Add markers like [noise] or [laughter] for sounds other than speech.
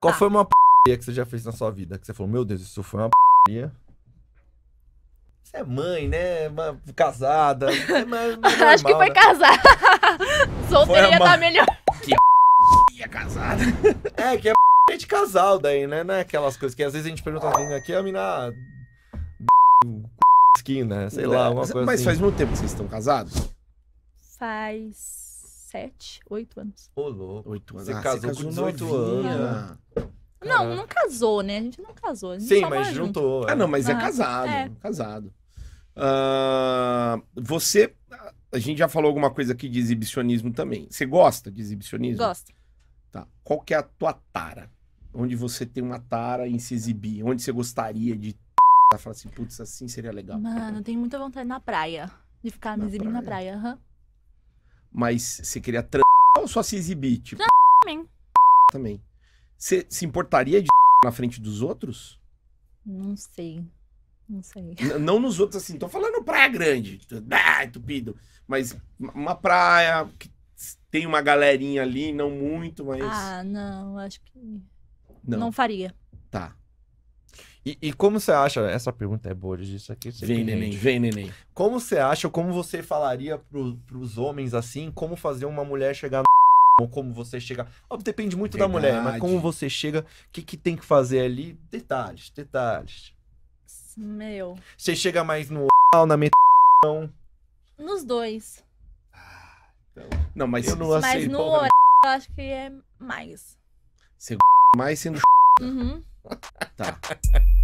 Qual tá. foi uma p que você já fez na sua vida? Que você falou, meu Deus, isso foi uma p. Você é mãe, né? Uma, casada. É [laughs] Acho que foi né? casada. [laughs] Solteria tá melhor. Que p... casada. [laughs] É, que é p... de casal daí, né? Não é aquelas coisas que às vezes a gente pergunta assim, aqui a mina. Esquina, ah, né? sei lá, uma coisa. Mas assim. faz muito tempo que vocês estão casados? Faz sete, oito anos. Ô, louco. Oito anos. Você, ah, casou, você casou com 18 anos. Não, não casou, né? A gente não casou. Gente Sim, mas juntou. Junto. É. Ah, não, mas é casado. É. Casado. Uh, você. A gente já falou alguma coisa aqui de exibicionismo também. Você gosta de exibicionismo? Gosto. Tá. Qual que é a tua tara? Onde você tem uma tara em se exibir? Onde você gostaria de [laughs] fala assim, putz, assim seria legal? Mano, eu tenho muita vontade na praia. De ficar me exibindo praia. na praia, aham. Uhum. Mas você queria trans ou só se exibir? Tipo... Também. Também. Você se importaria de [laughs] na frente dos outros? Não sei. Não sei. N não nos outros, assim. Tô falando praia grande. Ah, entupido. Mas uma praia que tem uma galerinha ali, não muito, mas. Ah, não. Acho que. Não, não faria. Tá. E, e, como você acha? Essa pergunta é boa disso aqui. Vem, neném, vem, neném. Como você acha, como você falaria pro, pros homens assim, como fazer uma mulher chegar no ou como você chega. depende muito Verdade. da mulher, mas como você chega, o que, que tem que fazer ali? Detalhes, detalhes. Meu. Você chega mais no na metão. Nos dois. Não, mas eu não mas aceito. no eu acho que é mais. Você mais sendo. Uhum. [laughs] tá. [laughs]